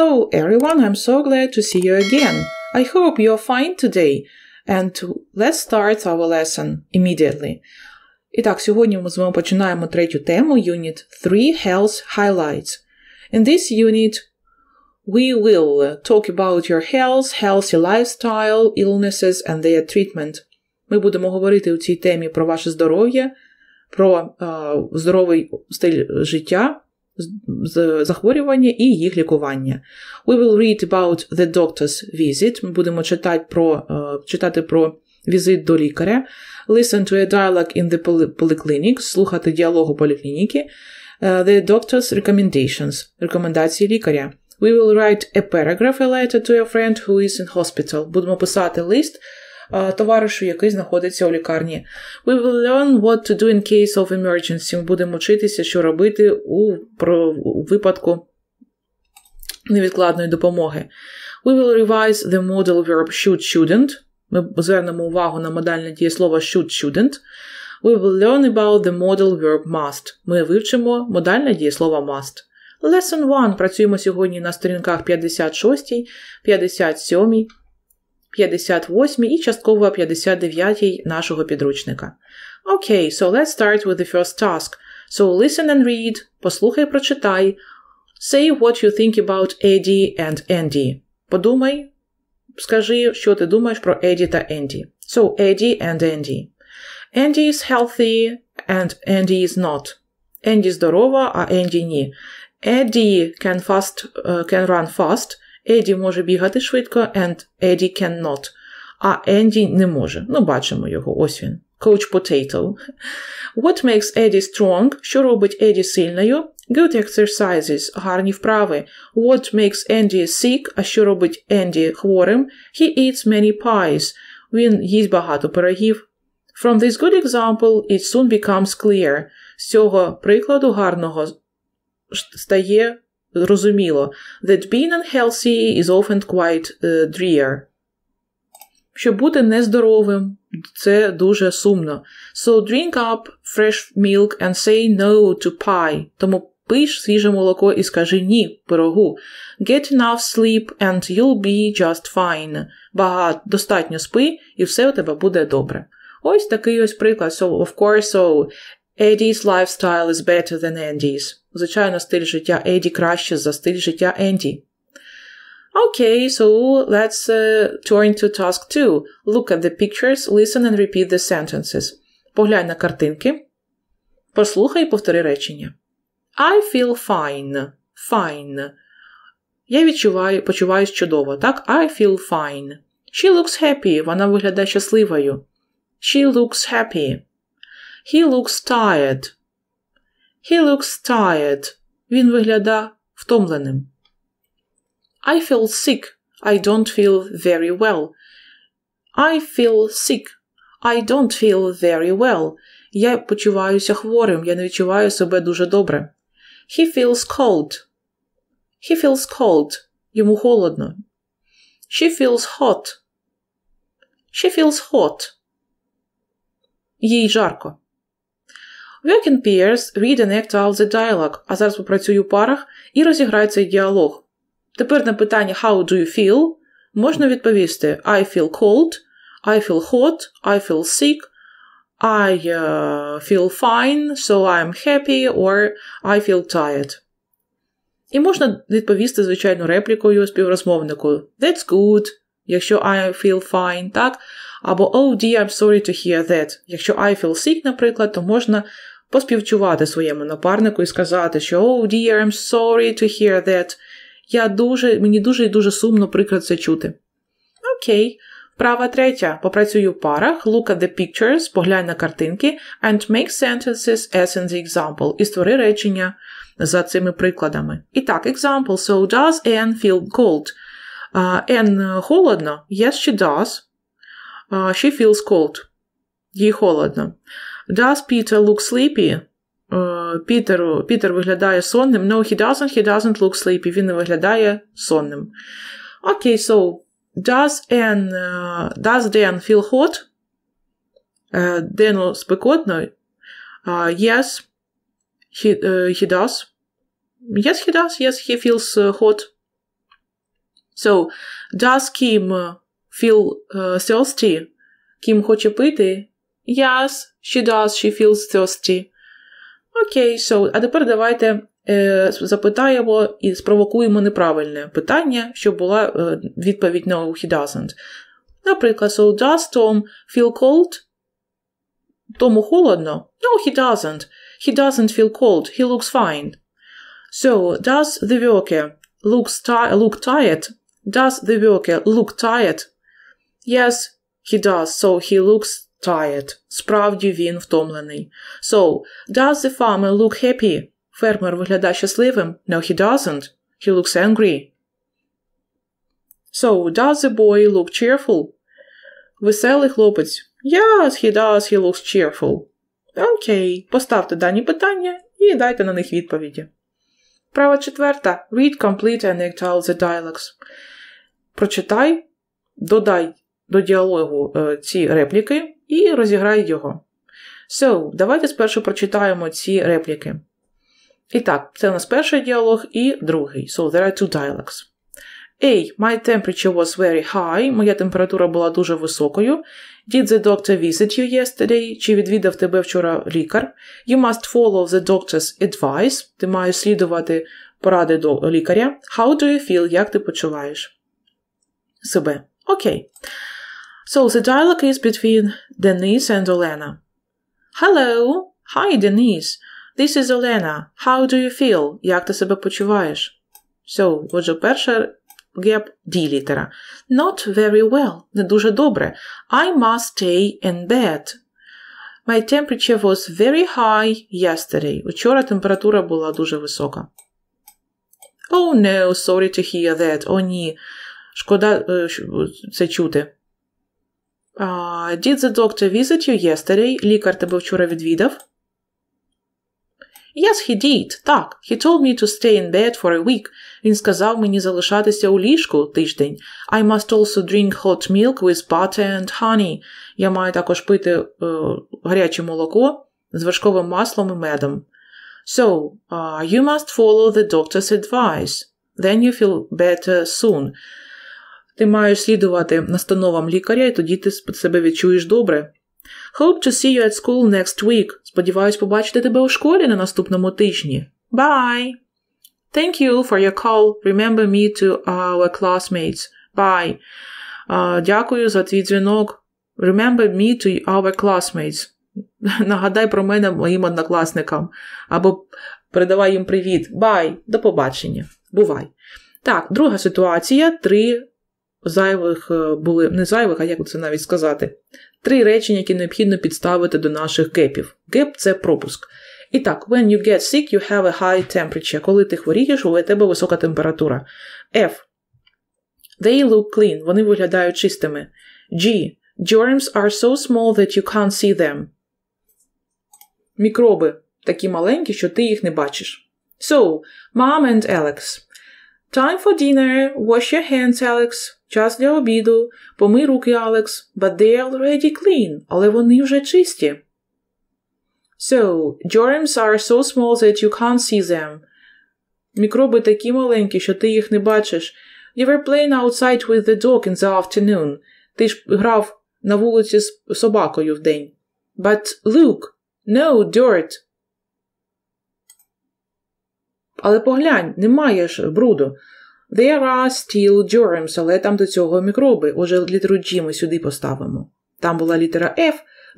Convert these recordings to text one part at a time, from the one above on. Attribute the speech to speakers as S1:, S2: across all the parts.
S1: Hello everyone, I'm so glad to see you again. I hope you're fine today. And to... let's start our lesson immediately. І так, сьогодні ми з вами починаємо третю тему, Unit 3 Health Highlights. In this unit, we will talk about your health, healthy lifestyle, illnesses and their treatment. Ми будемо говорити у цій темі про ваше здоров'я, про uh, здоровий стиль життя захворювання і їх лікування. We will read about the doctor's visit. Ми будемо читати про читати про візит до лікаря, listen to a dialogue in the polyclinic, слухати діалогу поліклініки, the doctor's recommendations, рекомендації лікаря. We will write a paragraph a letter to a friend who is in hospital. Будемо писати лист Е, товаришу, який знаходиться у лікарні. We will learn what to do in case of emergency. Ми Будемо вчитися, що робити у, про, у випадку невідкладної допомоги. We will revise the model verb should shouldn't. Ми звернемо увагу на модальне дієслово should shouldn't. We will learn about the model verb must. Ми вивчимо модальне дієслово must. Lesson 1. Працюємо сьогодні на сторінках 56, 57 58 і частково 59 нашого підручника. Окей, okay, so let's start with the first task. So listen and read, послухай, прочитай. Say what you think about Eddie and Andy. Подумай, скажи, що ти думаєш про Еді та Енді. So, Eddie and Andy. Andy is healthy and Andy is not. Енді здорова, а Andy ні. Eddie can fast, uh, can run fast – Еді може бігати швидко, and Еді cannot. А Енді не може. Ну, бачимо його, ось він. Coach Potato. What makes Eddie strong? Що робить Еді сильною? Good exercises, гарні вправи. What makes Andy sick? А що робить Енді хворим? He eats many pies. Він їсть багато пирогів. From this good example, it soon becomes clear. З цього прикладу гарного стає зрозуміло. That being unhealthy is often quite uh, drear. Щоб бути нездоровим це дуже сумно. So drink up fresh milk and say no to pie. Тому пиш свіже молоко і скажи ні пирогу. Get enough sleep and you'll be just fine. Багато достатньо спи, і все у тебе буде добре. Ось такий ось приклад. So, of course, so Eddie's lifestyle is better than Andy's. Звичайно, стиль життя Еді краще за стиль життя Енді. Okay, so let's uh, turn to task two. Look at the pictures, listen and repeat the sentences. Поглянь на картинки. Послухай і повтори речення. I feel fine. Fine. Я відчуваю, почуваюсь чудово. Так, I feel fine. She looks happy. Вона виглядає щасливою. She looks happy. He looks tired. He looks tired. Він вигляда втомленим. I feel sick. I don't feel very well. I feel sick. I don't feel very well. Я почуваюся хворим. Я не відчуваю себе дуже добре. He feels cold. He feels cold. Йому холодно. She feels hot. She feels hot. Їй жарко. Work in pairs, read and act out the dialogue, а зараз попрацюю у парах і розіграю цей діалог. Тепер на питання How do you feel? можна відповісти I feel cold, I feel hot, I feel sick, I uh, feel fine, so I'm happy, or I feel tired. І можна відповісти, звичайно, реплікою співрозмовнику That's good, якщо I feel fine, так? Або Oh dear, I'm sorry to hear that. Якщо I feel sick, наприклад, то можна поспівчувати своєму напарнику і сказати, що «Oh dear, I'm sorry to hear that. Я дуже, Мені дуже і дуже сумно прикро це чути. Окей. Права третя. Попрацюй у парах, look at the pictures, поглянь на картинки, and make sentences as in the example, і створи речення за цими прикладами. І так, example, so does Anne feel cold? Uh, Anne е, холодно? Yes, she does. Uh, she feels cold. Їй холодно. Does Peter look sleepy? Peter Peter виглядає сонним. No, he doesn't, he doesn't look sleepy. Він не виглядає сонним. okay, so does Dan? uh, does Dan feel hot? Uh, Дену спекотно. Uh, yes, he, uh, he does. Yes, he does. Yes, he feels uh, hot. So, does Kim feel uh, thirsty? Kim хоче пити. Yes, she does, she feels thirsty. Окей, okay, so, а тепер давайте е, запитаємо і спровокуємо неправильне питання, щоб була е, відповідь no, he doesn't. Наприклад, so does Tom feel cold? Тому холодно? No, he doesn't. He doesn't feel cold. He looks fine. So, does the worker look, look tired? Does the worker look tired? Yes, he does. So he looks tired. Справді він втомлений. So, does the farmer look happy? Фермер виглядає щасливим? No, he doesn't. He looks angry. So, does the boy look cheerful? Веселий хлопець. Yes, he does, he looks cheerful. Окей, поставте дані питання і дайте на них відповіді. Права четверта. Read complete and act out the dialogues. Прочитай, додай до діалогу е, ці репліки і розіграє його. So, давайте спершу прочитаємо ці репліки. І так, це у нас перший діалог і другий. So, there are two dialogues. A. My temperature was very high. Моя температура була дуже високою. Did the doctor visit you yesterday? Чи відвідав тебе вчора лікар? You must follow the doctor's advice. Ти маєш слідувати поради до лікаря. How do you feel? Як ти почуваєш? Себе. Окей. Okay. So the dialogue is between Denise and Olena. Hello. Hi, Denise. This is Olena. How do you feel? Як ти себе почуваєш? So, отже, перша gap D літера. Not very well. Не дуже добре. I must stay in bed. My temperature was very high yesterday. Вчора температура була дуже висока. Oh no, sorry to hear that. О, ні. Шкода це чути. Uh, did the doctor visit you yesterday? Лікар тебе вчора відвідав? Yes, he did. Так, he told me to stay in bed for a week. Він сказав мені залишатися у ліжку тиждень. I must also drink hot milk with butter and honey. Я маю також пити uh, гаряче молоко з вершковим маслом і медом. So, uh, you must follow the doctor's advice. Then you feel better soon. Ти маєш слідувати настановам лікаря, і тоді ти себе відчуєш добре. Hope to see you at school next week. Сподіваюсь побачити тебе у школі на наступному тижні. Bye! Thank you for your call. Remember me to our classmates. Bye. Uh, дякую за твій дзвінок. Remember me to our classmates. Нагадай про мене моїм однокласникам. Або передавай їм привіт. Bye. До побачення. Бувай. Так, друга ситуація. Три зайвих е, були не зайвих, а як це навіть сказати, три речення, які необхідно підставити до наших гепів. Геп це пропуск. І так, when you get sick, you have a high temperature. Коли ти хворієш, у тебе висока температура. F. They look clean. Вони виглядають чистими. G. Germs are so small that you can't see them. Мікроби такі маленькі, що ти їх не бачиш. So, Mom and Alex. Time for dinner. Wash your hands, Alex. Час для обіду. Помий руки, Алекс, but they already clean, але вони вже чисті. So, germs are so small that you can't see them. Мікроби такі маленькі, що ти їх не бачиш. You were playing outside with the dog in the afternoon. Ти ж грав на вулиці з собакою вдень. But look, no dirt. Але поглянь, немає ж бруду. There are still germs, але там до цього мікроби. Уже літеру G ми сюди поставимо. Там була літера F,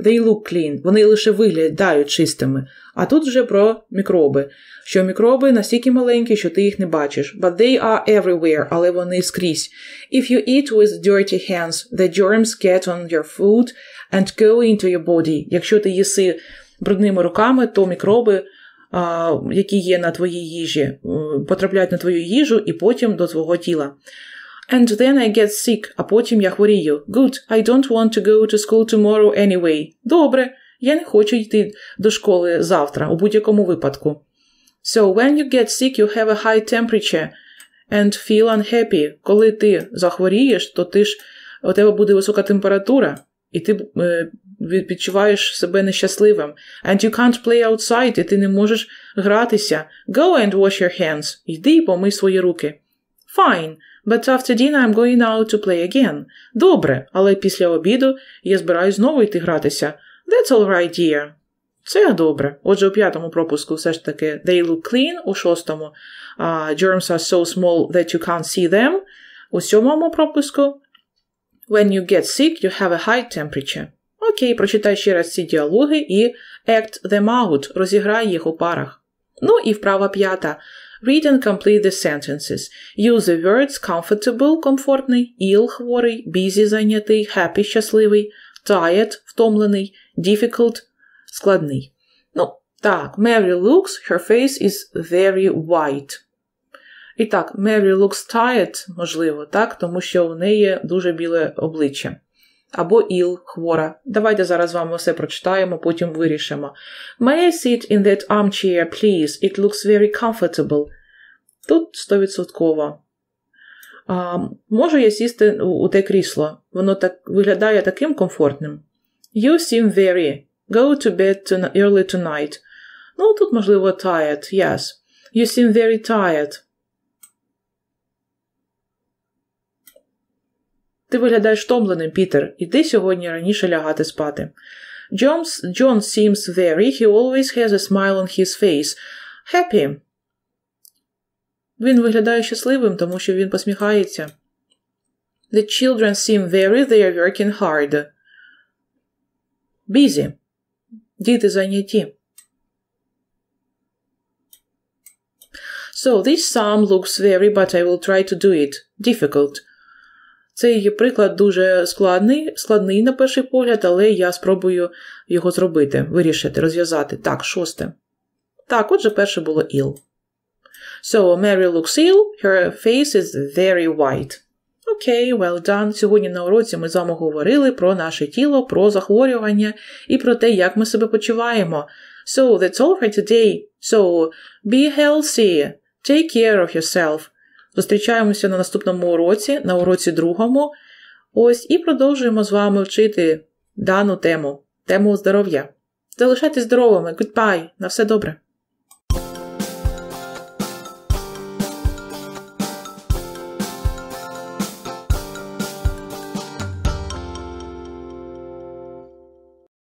S1: they look clean. Вони лише виглядають чистими. А тут вже про мікроби. Що мікроби настільки маленькі, що ти їх не бачиш. But they are everywhere, але вони скрізь. If you eat with dirty hands, the germs get on your food and go into your body. Якщо ти їси брудними руками, то мікроби які є на твоїй їжі, е, потрапляють на твою їжу і потім до твого тіла. And then I get sick, а потім я хворію. Good, I don't want to go to school tomorrow anyway. Добре, я не хочу йти до школи завтра у будь-якому випадку. So when you get sick, you have a high temperature and feel unhappy. Коли ти захворієш, то ти ж у тебе буде висока температура і ти е, відчуваєш себе нещасливим. And you can't play outside, і ти не можеш гратися. Go and wash your hands. Йди і помий свої руки. Fine, but after dinner I'm going out to play again. Добре, але після обіду я збираюсь знову йти гратися. That's all right, dear. Це добре. Отже, у п'ятому пропуску все ж таки they look clean, у шостому uh, germs are so small that you can't see them. У сьомому пропуску When you get sick, you have a high temperature. Окей, прочитай ще раз ці діалоги і act them out, розіграй їх у парах. Ну і вправа п'ята. Read and complete the sentences. Use the words comfortable – комфортний, ill – хворий, busy – зайнятий, happy – щасливий, tired – втомлений, difficult – складний. Ну, так, Mary looks, her face is very white. І так, Mary looks tired, можливо, так, тому що в неї дуже біле обличчя. Або іл хвора. Давайте зараз вам вами все прочитаємо, потім вирішимо. May I sit in that armchair, please? It looks very comfortable. Тут стовідсотково. Можу я сісти у те крісло. Воно так виглядає таким комфортним. You seem very. Go to bed early tonight. Ну, тут, можливо, tired, yes. You seem very tired. Ти виглядаєш втомленим, Пітер. Іди сьогодні раніше лягати спати. Jones, John seems very, he always has a smile on his face. Happy. Він виглядає щасливим, тому що він посміхається. The children seem very, they are working hard. Busy. Діти зайняті. So this sum looks very, but I will try to do it. Difficult. Цей її приклад дуже складний, складний на перший погляд, але я спробую його зробити, вирішити, розв'язати. Так, шосте. Так, отже, перше було ill. So, Mary looks ill, her face is very white. Окей, okay, well done. Сьогодні на уроці ми з вами говорили про наше тіло, про захворювання і про те, як ми себе почуваємо. So, that's all for today. So, be healthy. Take care of yourself. Зустрічаємося на наступному уроці, на уроці другому. Ось і продовжуємо з вами вчити дану тему тему здоров'я. Залишайтесь здоровими, goodbye, на все добре!